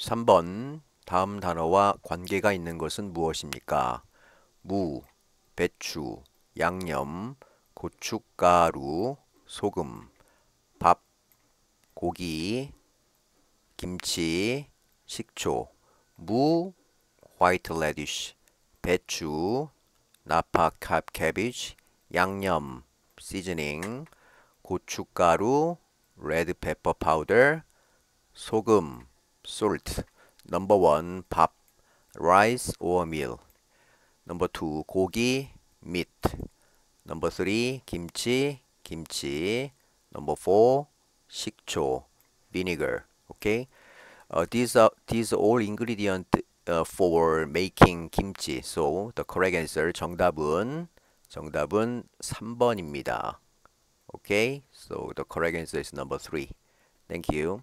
3번 다음 단어와 관계가 있는 것은 무엇입니까? 무, 배추, 양념, 고춧가루, 소금, 밥, 고기, 김치, 식초, 무, 화이트 레디쉬, 배추, 나파 캡 캐비지, 양념, 시즈닝, 고춧가루, 레드 페퍼 파우더, 소금, salt number one 밥 rice or meal number two 고기 meat number three 김치 김치 number four 식초 vinegar okay uh, these are these are all ingredient uh, for making kimchi so the correct answer 정답은 정답은 3번입니다 okay so the correct answer is number three thank you